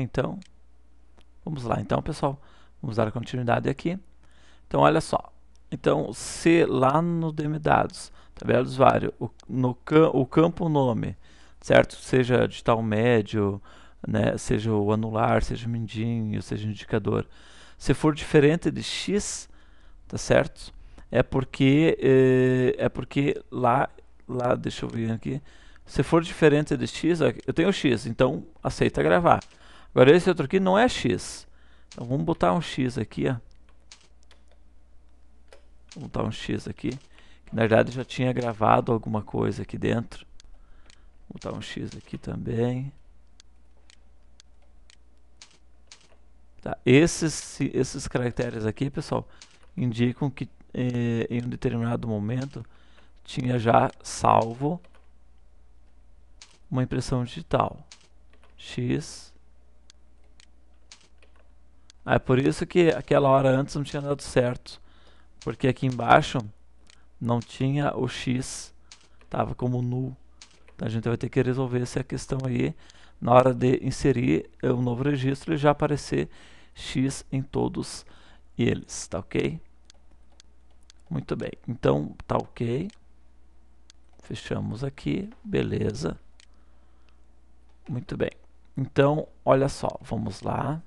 Então, vamos lá. Então, pessoal, vamos dar continuidade aqui. Então, olha só. Então, se lá no DM dados, tabela do usuário, o, no, o campo nome, certo? Seja digital médio, né? seja o anular, seja o mindinho, seja o indicador. Se for diferente de x, tá certo? É porque é, é porque lá lá deixa eu ver aqui. Se for diferente de x, eu tenho x, então aceita gravar. Agora esse outro aqui não é X. Então vamos botar um X aqui, ó. botar um X aqui. Que na verdade já tinha gravado alguma coisa aqui dentro. Vou botar um X aqui também. Tá, esses, esses caracteres aqui, pessoal, indicam que eh, em um determinado momento tinha já salvo uma impressão digital. X ah, é por isso que aquela hora antes não tinha dado certo. Porque aqui embaixo não tinha o X, tava como null. Então a gente vai ter que resolver essa questão aí na hora de inserir o é um novo registro e já aparecer X em todos eles, tá ok? Muito bem, então tá ok. Fechamos aqui, beleza. Muito bem. Então, olha só, vamos lá.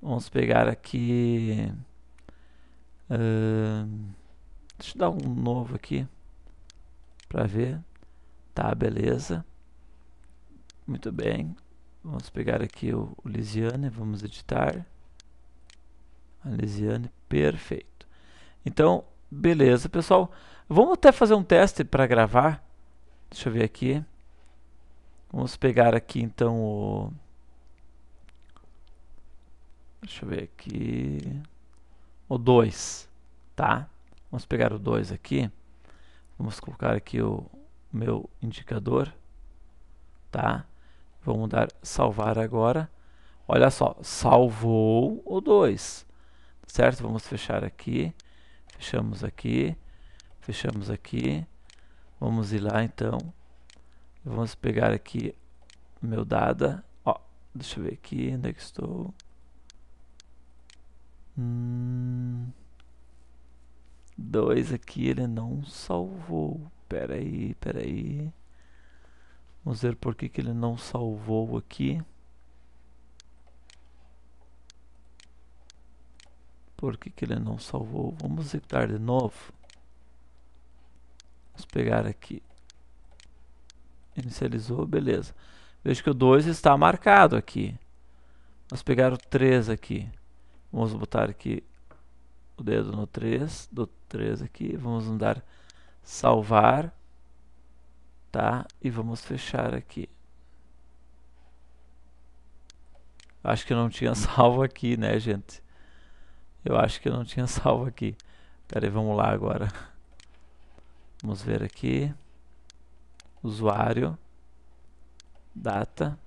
Vamos pegar aqui. Uh, deixa eu dar um novo aqui para ver. Tá, beleza. Muito bem. Vamos pegar aqui o, o Lisiane, vamos editar. A Lisiane, perfeito. Então, beleza, pessoal. Vamos até fazer um teste para gravar. Deixa eu ver aqui. Vamos pegar aqui então o Deixa eu ver aqui. O 2, tá? Vamos pegar o 2 aqui. Vamos colocar aqui o meu indicador, tá? vamos dar salvar agora. Olha só, salvou o 2, certo? Vamos fechar aqui, fechamos aqui, fechamos aqui. Vamos ir lá então. Vamos pegar aqui meu dada. Ó, deixa eu ver aqui onde é que estou. Hum, dois aqui ele não salvou. Peraí, peraí. Vamos ver por que, que ele não salvou aqui. Por que, que ele não salvou? Vamos editar de novo. Vamos pegar aqui. Inicializou, beleza. Vejo que o 2 está marcado aqui. Vamos pegar o 3 aqui. Vamos botar aqui o dedo no 3, do 3 aqui, vamos dar salvar, tá? E vamos fechar aqui. Acho que eu não tinha salvo aqui, né, gente? Eu acho que eu não tinha salvo aqui. Pera aí, vamos lá agora. Vamos ver aqui. Usuário. Data.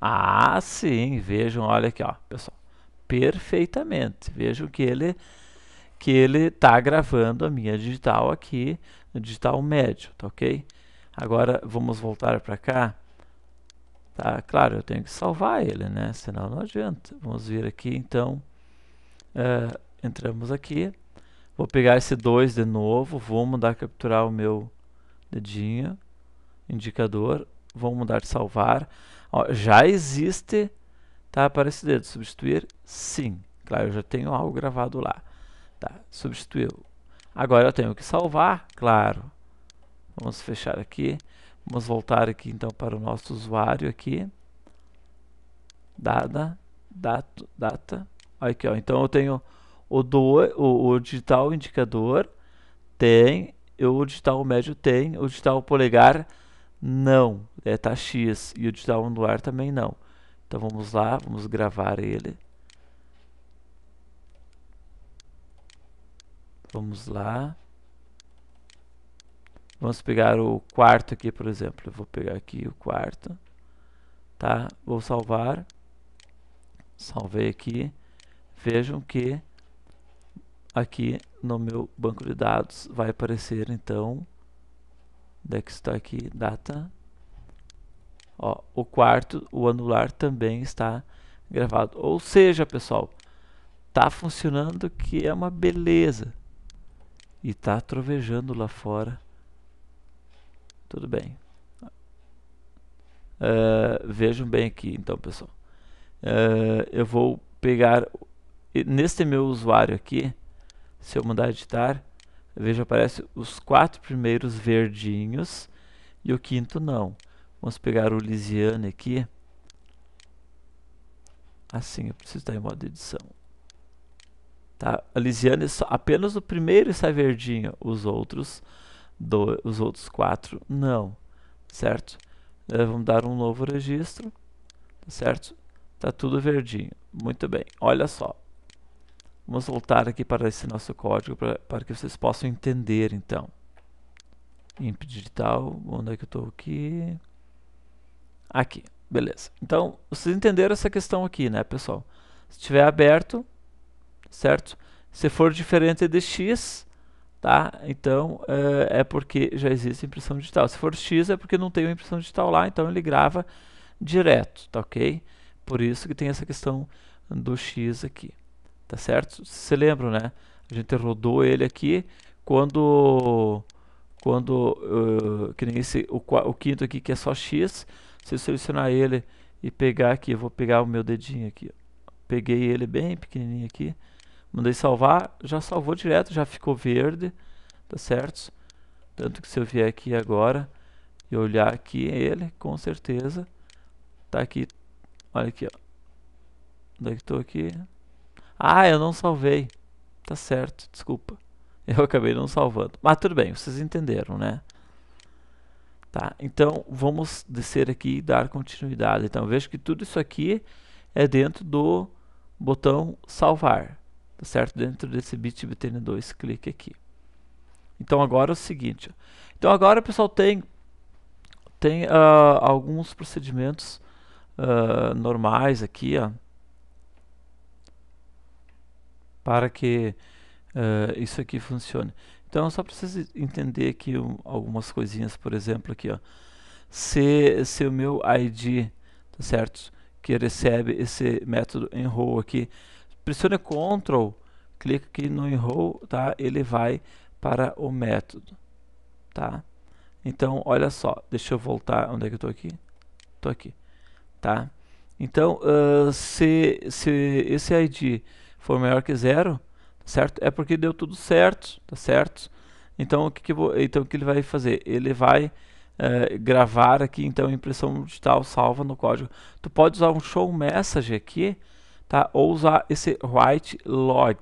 Ah, sim, vejam, olha aqui, ó, pessoal perfeitamente. Vejo que ele que ele está gravando a minha digital aqui, no digital médio, tá ok? Agora vamos voltar para cá. Tá, claro, eu tenho que salvar ele, né? Senão não adianta. Vamos vir aqui, então. Uh, entramos aqui. Vou pegar esse 2 de novo. Vou mudar capturar o meu dedinho. Indicador. Vou mudar de salvar. Ó, já existe Tá? aparecendo dedo, substituir, sim. Claro, eu já tenho algo gravado lá. Tá, substituiu. Agora eu tenho que salvar, claro. Vamos fechar aqui. Vamos voltar aqui então para o nosso usuário aqui. Dada, dato, data. Aqui, ó. Então eu tenho o, do, o, o digital indicador, tem. O digital médio tem. O digital polegar, não. É, tá X. E o digital anular também não. Então vamos lá, vamos gravar ele. Vamos lá. Vamos pegar o quarto aqui, por exemplo. Eu vou pegar aqui o quarto. Tá? Vou salvar. Salvei aqui. Vejam que aqui no meu banco de dados vai aparecer então onde é que está aqui data Ó, o quarto, o anular também está gravado. Ou seja, pessoal, tá funcionando que é uma beleza. E tá trovejando lá fora. Tudo bem. Uh, vejam bem aqui, então, pessoal. Uh, eu vou pegar neste meu usuário aqui. Se eu mudar editar, veja aparece os quatro primeiros verdinhos e o quinto não. Vamos pegar o Lisiane aqui. Assim, eu preciso estar em modo edição. Tá? A Lisiane, só, apenas o primeiro está verdinho, os outros, do, os outros quatro não, certo? Eh, vamos dar um novo registro, tá certo? Tá tudo verdinho, muito bem, olha só. Vamos voltar aqui para esse nosso código para que vocês possam entender então. Imp digital, onde é que eu estou aqui? Aqui, beleza. Então, vocês entenderam essa questão aqui, né, pessoal? Se estiver aberto, certo? Se for diferente de x, tá? Então, é, é porque já existe impressão digital. Se for x, é porque não tem uma impressão digital lá, então ele grava direto, tá ok? Por isso que tem essa questão do x aqui, tá certo? Vocês lembram, né? A gente rodou ele aqui quando quando uh, que nem esse o, o quinto aqui que é só x se eu selecionar ele e pegar aqui, eu vou pegar o meu dedinho aqui, peguei ele bem pequenininho aqui, mandei salvar, já salvou direto, já ficou verde, tá certo? Tanto que se eu vier aqui agora e olhar aqui é ele, com certeza, tá aqui, olha aqui, ó. Onde é que tô aqui? Ah, eu não salvei. Tá certo, desculpa. Eu acabei não salvando. Mas tudo bem, vocês entenderam, né? Tá? Então, vamos descer aqui e dar continuidade. Então, veja que tudo isso aqui é dentro do botão salvar, tá certo? Dentro desse bitbtn2, clique aqui. Então, agora é o seguinte. Então, agora, pessoal, tem, tem uh, alguns procedimentos uh, normais aqui, ó, para que uh, isso aqui funcione. Então só preciso entender aqui um, algumas coisinhas, por exemplo, aqui ó. Se, se o meu ID, tá certo? Que recebe esse método enroll aqui, pressione Ctrl, clica aqui no enroll, tá? Ele vai para o método, tá? Então, olha só, deixa eu voltar, onde é que eu tô aqui? Tô aqui, tá? Então, uh, se, se esse ID for maior que zero, certo? É porque deu tudo certo, tá certo? Então o que, que vou, então o que ele vai fazer? Ele vai é, gravar aqui então impressão digital salva no código. Tu pode usar um show message aqui, tá? Ou usar esse write log,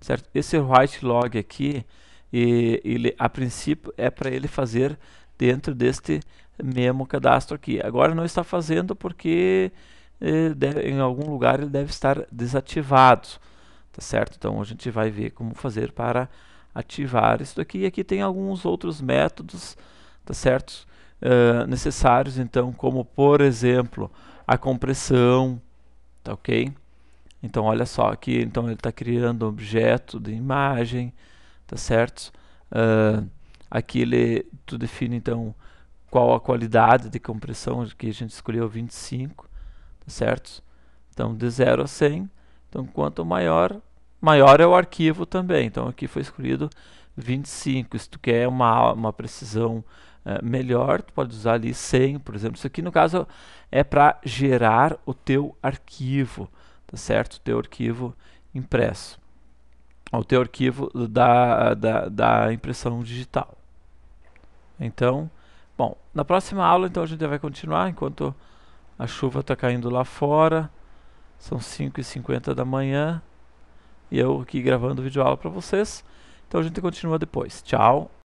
certo? Esse write log aqui, e, ele a princípio é para ele fazer dentro deste mesmo cadastro aqui. Agora não está fazendo porque eh, deve, em algum lugar ele deve estar desativado. Tá certo? Então a gente vai ver como fazer para ativar isso daqui. E aqui tem alguns outros métodos, tá certo? Uh, necessários, então, como por exemplo a compressão, tá ok? Então olha só aqui, então ele está criando um objeto de imagem, tá certo? Uh, aqui ele tu define então qual a qualidade de compressão que a gente escolheu 25, tá certo? Então de 0 a 100 então, quanto maior, maior é o arquivo também. Então, aqui foi escolhido 25. Se tu quer uma, uma precisão eh, melhor, tu pode usar ali 100, por exemplo. Isso aqui, no caso, é para gerar o teu arquivo, tá certo? O teu arquivo impresso. O teu arquivo da, da, da impressão digital. Então, bom, na próxima aula então a gente vai continuar enquanto a chuva está caindo lá fora. São 5h50 da manhã e eu aqui gravando vídeo aula para vocês. Então a gente continua depois. Tchau!